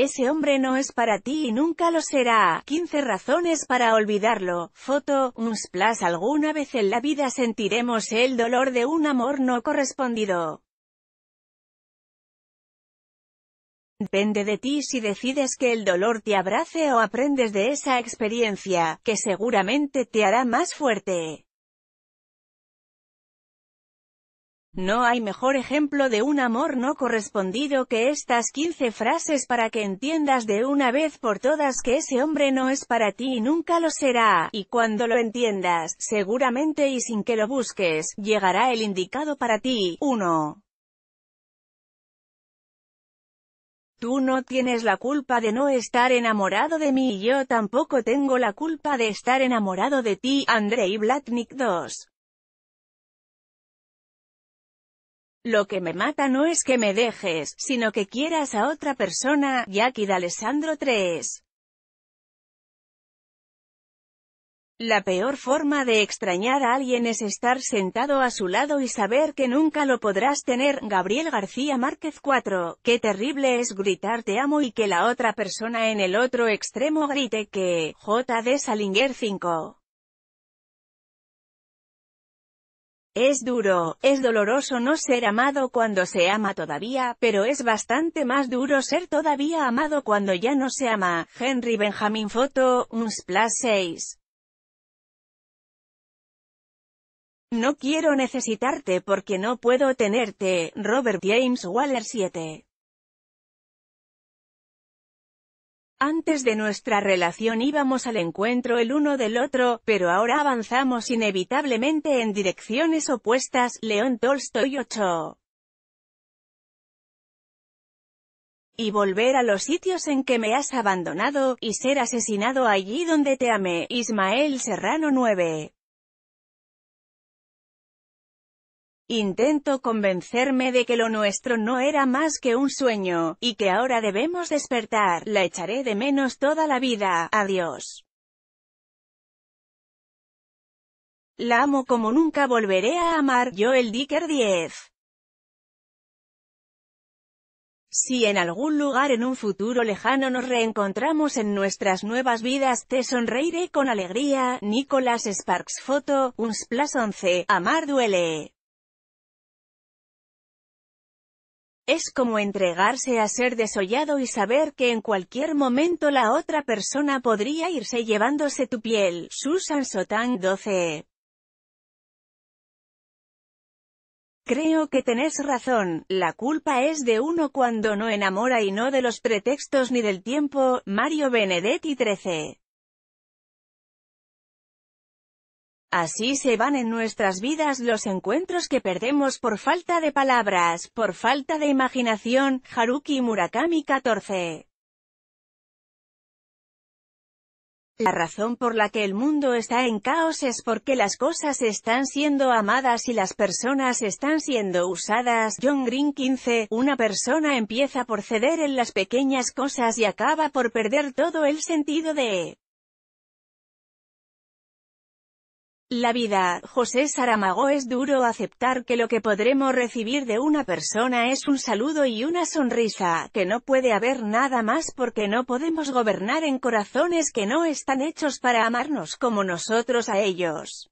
Ese hombre no es para ti y nunca lo será. 15 razones para olvidarlo. Foto, un splash alguna vez en la vida sentiremos el dolor de un amor no correspondido. Depende de ti si decides que el dolor te abrace o aprendes de esa experiencia, que seguramente te hará más fuerte. No hay mejor ejemplo de un amor no correspondido que estas 15 frases para que entiendas de una vez por todas que ese hombre no es para ti y nunca lo será, y cuando lo entiendas, seguramente y sin que lo busques, llegará el indicado para ti. 1. Tú no tienes la culpa de no estar enamorado de mí y yo tampoco tengo la culpa de estar enamorado de ti, Andrei Blatnik 2. Lo que me mata no es que me dejes, sino que quieras a otra persona, Jackie D'Alessandro Alessandro 3. La peor forma de extrañar a alguien es estar sentado a su lado y saber que nunca lo podrás tener. Gabriel García Márquez 4. Qué terrible es gritar te amo y que la otra persona en el otro extremo grite que... J.D. Salinger 5. Es duro, es doloroso no ser amado cuando se ama todavía, pero es bastante más duro ser todavía amado cuando ya no se ama. Henry Benjamin Foto, Unsplash 6. No quiero necesitarte porque no puedo tenerte, Robert James Waller 7. Antes de nuestra relación íbamos al encuentro el uno del otro, pero ahora avanzamos inevitablemente en direcciones opuestas. León Tolstoy 8. y volver a los sitios en que me has abandonado, y ser asesinado allí donde te amé. Ismael Serrano 9. Intento convencerme de que lo nuestro no era más que un sueño, y que ahora debemos despertar, la echaré de menos toda la vida, adiós. La amo como nunca volveré a amar, yo el Dicker 10. Si en algún lugar en un futuro lejano nos reencontramos en nuestras nuevas vidas, te sonreiré con alegría, Nicolas Sparks Foto, Unsplash 11, Amar duele. Es como entregarse a ser desollado y saber que en cualquier momento la otra persona podría irse llevándose tu piel. Susan Sotang, 12. Creo que tenés razón, la culpa es de uno cuando no enamora y no de los pretextos ni del tiempo, Mario Benedetti 13. Así se van en nuestras vidas los encuentros que perdemos por falta de palabras, por falta de imaginación, Haruki Murakami 14. La razón por la que el mundo está en caos es porque las cosas están siendo amadas y las personas están siendo usadas. John Green 15. Una persona empieza por ceder en las pequeñas cosas y acaba por perder todo el sentido de La vida, José Saramago es duro aceptar que lo que podremos recibir de una persona es un saludo y una sonrisa, que no puede haber nada más porque no podemos gobernar en corazones que no están hechos para amarnos como nosotros a ellos.